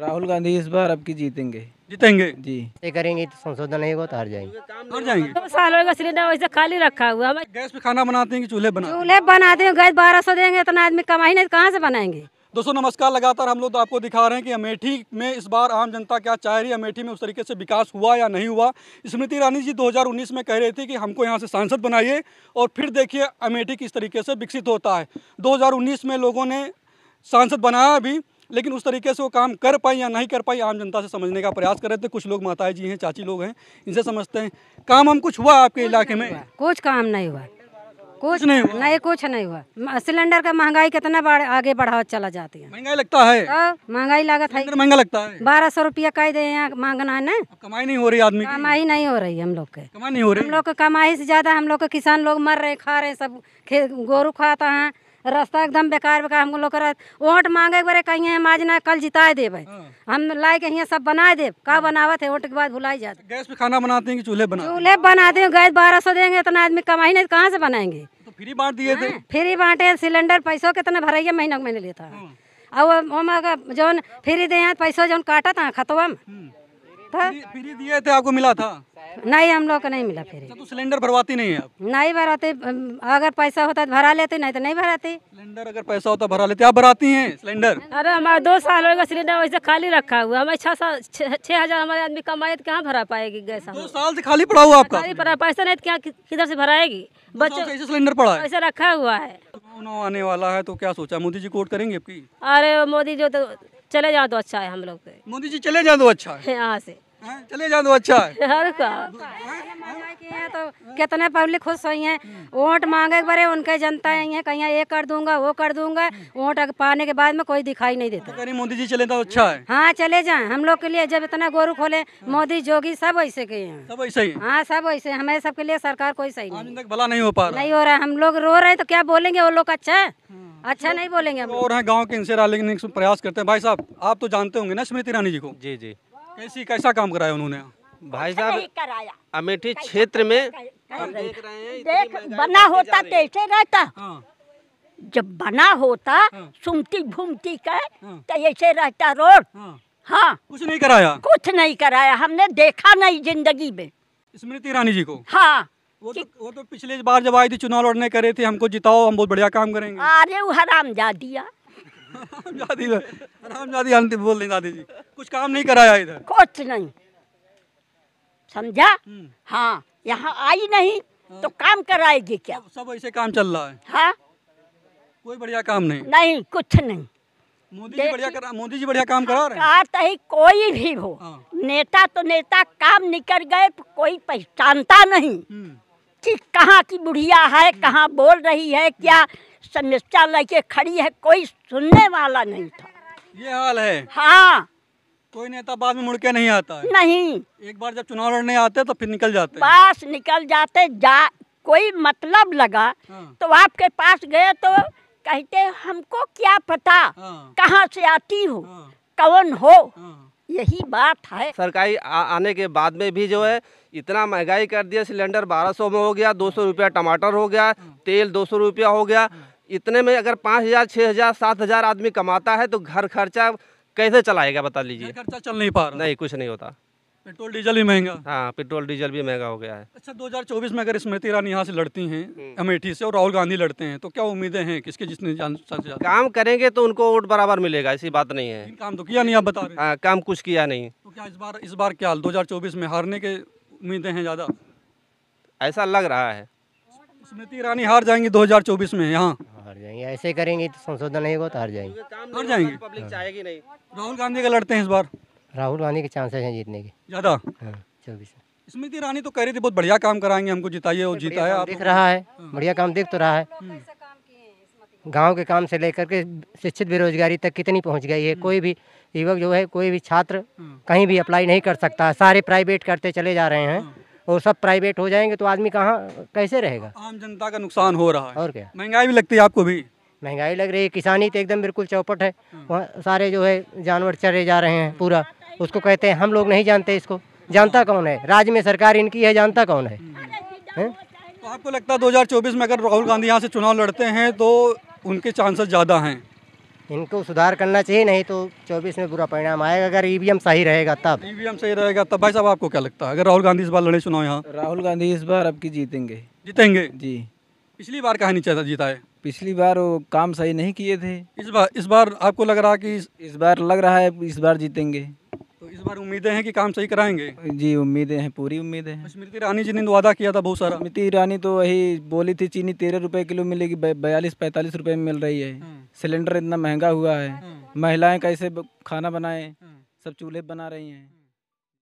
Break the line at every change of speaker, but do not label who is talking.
राहुल गांधी इस बार अब की जीतेंगे जीतेंगे जी ये करेंगे तो संशोधन नहीं होगा तो हार जाएंगे हार जाएंगे तो साल होगा सिलेंडर वैसे खाली रखा हुआ है गैस पे खाना बनाते हैं कि चूल्हे बना चूल्हे बनाते हैं गैस बारह सौ देंगे इतना आदमी कमाई नहीं कहाँ से बनाएंगे
दोस्तों नमस्कार लगातार हम लोग तो आपको दिखा रहे हैं कि अमेठी में इस बार आम जनता क्या चाह रही है अमेठी में उस तरीके से विकास हुआ या नहीं हुआ स्मृति ईरानी जी 2019 में कह रही थी कि हमको यहाँ से सांसद बनाइए और फिर देखिए अमेठी किस तरीके से विकसित होता है 2019 में लोगों ने सांसद बनाया भी लेकिन उस तरीके से वो काम कर पाए या नहीं कर पाए आम जनता से समझने का प्रयास कर रहे थे कुछ लोग माताएं जी हैं चाची लोग हैं इनसे समझते हैं काम हम कुछ हुआ आपके इलाके में
कुछ काम नहीं हुआ कुछ नहीं हुआ नहीं कुछ नहीं हुआ सिलेंडर का महंगाई कितना बढ़, आगे बढ़ा चला जाती है
महंगाई लगता है
तो महंगाई लागत है महंगा लगता है बारह सौ रूपया कह दे मांगना है ना कमाई नहीं हो रही आदमी कमाई नहीं हो रही हम लोग के
कमाई नहीं हो रही हम लोग
कमाई से ज्यादा हम लोग के किसान लोग मर रहे खा रहे सब गोरू खाता है रास्ता एकदम बेकार बेकार हम लोग कर वोट मांगे बारे कहीं है ना कल जिताए दे भाई हाँ। हम लाए के यहाँ सब बनाए दे का हाँ। बनावत है वोट के बाद भुलाई जाते गैस
पे खाना बनाते हैं कि चूल्हे बना
चूल्हे बना दे गैस बारह सौ देंगे इतना आदमी कमाई नहीं कहाँ से बनाएंगे तो फ्री बांट दिए थे हाँ, फ्री बांटे सिलेंडर पैसों कितना भराइया महीना महीने लेता है और जो फ्री दे पैसों जो काटा था खतवा में था
फ्री दिए थे आपको मिला था
नहीं हम लोग को नहीं मिला फ्री
तो सिलेंडर भरवाती नहीं है आप
नहीं भराते अगर पैसा होता तो भरा लेते नहीं तो नहीं भराते सिलेंडर
अगर पैसा होता भरा लेते आप भराती हैं सिलेंडर
अरे हमारा दो साल होगा सिलेंडर वैसे खाली रखा हुआ हमारे छह साल छह हजार हमारे आदमी कमाए तो कहाँ भरा पाएगी गैस दो साल ऐसी खाली पड़ा हुआ आपका खाली पड़ा पैसा नहीं तो क्या किधर ऐसी भराएगी बच्चों कैसे सिलेंडर पड़ा है ऐसा रखा हुआ है
आने वाला है तो क्या सोचा मोदी जी कोर्ट करेंगे आपकी
अरे मोदी जो तो चले जाओ तो अच्छा है हम लोग
मोदी जी चले जाओ तो अच्छा है हाँ, यहाँ से हाँ, चले जाओ तो अच्छा
है है तो कितने पब्लिक खुश हुई है वोट मांगे बारे उनके जनता यही है कहीं ये कर दूंगा वो कर दूंगा वोट पाने के बाद में कोई दिखाई नहीं देता तो
मोदी जी चले तो अच्छा है
हाँ चले जाए हम लोग के लिए जब इतना गोरू खोले मोदी जोगी सब ऐसे के हैं सब ऐसे ही हाँ सब ऐसे हमारे सबके लिए सरकार कोई सही नहीं
भला नहीं हो पा रहा
नहीं हो रहा है हम लोग रो रहे तो क्या बोलेंगे वो लोग अच्छा है हाँ। अच्छा नहीं बोलेंगे और
हैं गांव के इनसे राजनीतिक से प्रयास करते हैं भाई साहब आप तो जानते होंगे ना स्मृति ईरानी जी को जी जी कैसी कैसा काम कराया उन्होंने भाई अच्छा, साहब अमेठी क्षेत्र में
देख बना होता कैसे रहता हाँ। जब बना होता हाँ। सुमती भूमती का तो हाँ। ऐसे रहता रोड हाँ कुछ नहीं कराया कुछ नहीं कराया हमने देखा नहीं जिंदगी में स्मृति ईरानी जी को हाँ वो
तो वो तो पिछले बार जब आए थे चुनाव लड़ने करे थे हमको जिताओ हम बहुत बढ़िया काम करेंगे
अरे वो हराम जादिया हराम
जादी तो- हम तो बोल रहे दादी जी कुछ काम नहीं कराया इधर
कुछ नहीं समझा हम्म। हाँ यहाँ आई नहीं तो हाँ। काम कराएगी क्या सब ऐसे काम चल रहा है हाँ
कोई बढ़िया काम नहीं
नहीं कुछ नहीं मोदी जी बढ़िया करा मोदी जी बढ़िया काम करा रहे हैं ही कोई भी हो हाँ। नेता तो नेता काम निकल गए कोई पहचानता नहीं हम्म। कि कहाँ की बुढ़िया है कहाँ बोल रही है क्या समस्या लेके खड़ी है कोई सुनने वाला नहीं था
ये हाल है हाँ कोई नेता बाद में मुड़के नहीं आता है नहीं एक बार जब चुनाव लड़ने आते तो फिर निकल जाते
बस निकल जाते जा कोई मतलब लगा हाँ। तो आपके पास गए तो कहते हमको क्या पता हाँ। कहाँ से आती हो हाँ। कौन हो हाँ।
यही बात है सरकारी आने के बाद में भी जो है इतना महंगाई कर दिया सिलेंडर 1200 में हो गया 200 रुपया टमाटर हो गया तेल 200 रुपया हो गया इतने में अगर पाँच हज़ार छः हज़ार सात हज़ार आदमी कमाता है तो घर खर्चा कैसे चलाएगा बता लीजिए खर्चा चल नहीं पा रहा नहीं कुछ नहीं होता पेट्रोल डीजल भी महंगा हाँ पेट्रोल डीजल भी महंगा हो गया है अच्छा 2024 में अगर स्मृति ईरानी यहाँ से लड़ती हैं अमेठी हम्म। से और राहुल गांधी लड़ते हैं तो क्या उम्मीदें हैं किसके जिसने जान काम करेंगे तो उनको वोट बराबर मिलेगा ऐसी बात नहीं है काम तो किया नहीं आप बता रहे हाँ, काम कुछ किया नहीं तो क्या इस बार इस बार क्या दो में हारने के उम्मीदें हैं ज़्यादा ऐसा लग रहा है स्मृति ईरानी हार जाएंगी दो में यहाँ हार जाएंगे ऐसे करेंगे तो संशोधन नहीं होगा तो हार जाएंगे हार जाएंगे पब्लिक चाहेगी नहीं राहुल गांधी का लड़ते हैं
इस बार राहुल रानी के चांसेस हैं जीतने के
ज़्यादा
हाँ चौबीस
स्मृति रानी तो कह रही थी बहुत बढ़िया काम कराएंगे हमको जिताइए और जीता है देख रहा है बढ़िया काम
देख तो रहा है हम्म। गांव के काम से लेकर के शिक्षित बेरोजगारी तक कितनी पहुंच गई है हम्म। कोई भी युवक जो है कोई भी छात्र हम्म। कहीं भी अप्लाई नहीं कर सकता सारे प्राइवेट करते चले जा रहे हैं और सब प्राइवेट हो जाएंगे तो आदमी कहाँ कैसे रहेगा
आम जनता का नुकसान हो रहा है और क्या महंगाई भी लगती है आपको भी
महंगाई लग रही है किसानी तो एकदम बिल्कुल चौपट है वहाँ सारे जो है जानवर चले जा रहे हैं पूरा उसको कहते हैं हम लोग नहीं जानते इसको जानता कौन है राज्य में सरकार इनकी है जानता कौन
है, तो आपको लगता है 2024 में अगर राहुल गांधी यहाँ से चुनाव लड़ते हैं तो उनके चांसेस ज़्यादा हैं
इनको सुधार करना चाहिए नहीं तो 24 में बुरा परिणाम आएगा
अगर ईवीएम सही रहेगा तब ईवीएम सही रहेगा तब भाई साहब आपको क्या लगता है अगर राहुल गांधी इस बार लड़े चुनाव यहाँ राहुल गांधी इस बार अब जीतेंगे जीतेंगे जी पिछली बार कहा चाहता जीता है पिछली बार वो काम सही नहीं किए थे इस बार इस बार आपको लग रहा कि इस बार लग रहा है इस बार जीतेंगे तो इस बार उम्मीदें हैं कि काम सही कराएंगे जी उम्मीदें हैं पूरी उम्मीदें हैं स्मृति ईरानी जी ने तो वादा किया था बहुत सारा स्मृति ईरानी तो वही बोली थी चीनी तेरह रुपए किलो मिलेगी बयालीस पैंतालीस रुपए में मिल रही है हाँ। सिलेंडर इतना महंगा हुआ है हाँ। महिलाएं कैसे खाना बनाए हाँ। सब चूल्हे बना रही हैं